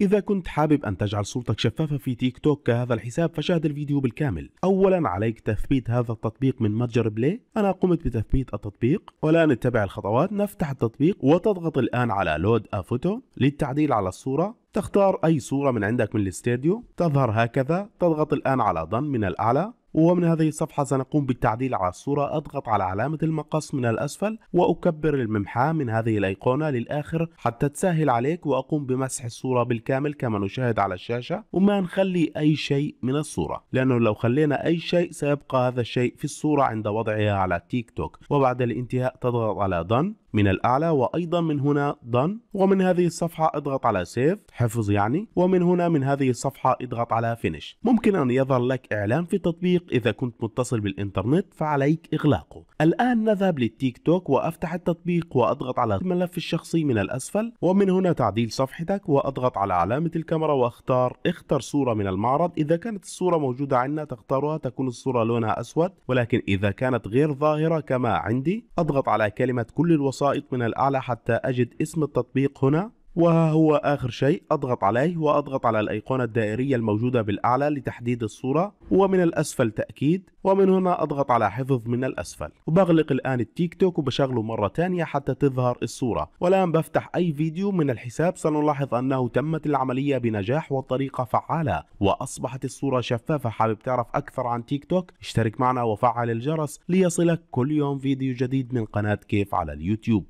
إذا كنت حابب أن تجعل صورتك شفافة في تيك توك كهذا الحساب فشاهد الفيديو بالكامل أولا عليك تثبيت هذا التطبيق من متجر بلاي أنا قمت بتثبيت التطبيق والآن اتبع الخطوات نفتح التطبيق وتضغط الآن على لود أفوتو للتعديل على الصورة تختار أي صورة من عندك من الاستديو تظهر هكذا تضغط الآن على ضن من الأعلى ومن هذه الصفحة سنقوم بالتعديل على الصورة أضغط على علامة المقص من الأسفل وأكبر الممحاة من هذه الأيقونة للآخر حتى تسهل عليك وأقوم بمسح الصورة بالكامل كما نشاهد على الشاشة وما نخلي أي شيء من الصورة لأنه لو خلينا أي شيء سيبقى هذا الشيء في الصورة عند وضعها على تيك توك وبعد الانتهاء تضغط على Done من الأعلى وأيضا من هنا done ومن هذه الصفحة اضغط على save حفظ يعني ومن هنا من هذه الصفحة اضغط على finish ممكن أن يظهر لك إعلان في التطبيق إذا كنت متصل بالإنترنت فعليك إغلاقه الآن نذهب للتيك توك وأفتح التطبيق وأضغط على الملف الشخصي من الأسفل ومن هنا تعديل صفحتك وأضغط على علامة الكاميرا وأختار اختر صورة من المعرض إذا كانت الصورة موجودة عندنا تختارها تكون الصورة لونها أسود ولكن إذا كانت غير ظاهرة كما عندي أضغط على كلمة كل الوسائط الخرائط من الأعلى حتى أجد اسم التطبيق هنا وها هو آخر شيء أضغط عليه وأضغط على الأيقونة الدائرية الموجودة بالأعلى لتحديد الصورة ومن الأسفل تأكيد ومن هنا أضغط على حفظ من الأسفل وبغلق الآن التيك توك وبشغله مرة تانية حتى تظهر الصورة والآن بفتح أي فيديو من الحساب سنلاحظ أنه تمت العملية بنجاح والطريقة فعالة وأصبحت الصورة شفافة حابب تعرف أكثر عن تيك توك اشترك معنا وفعل الجرس ليصلك كل يوم فيديو جديد من قناة كيف على اليوتيوب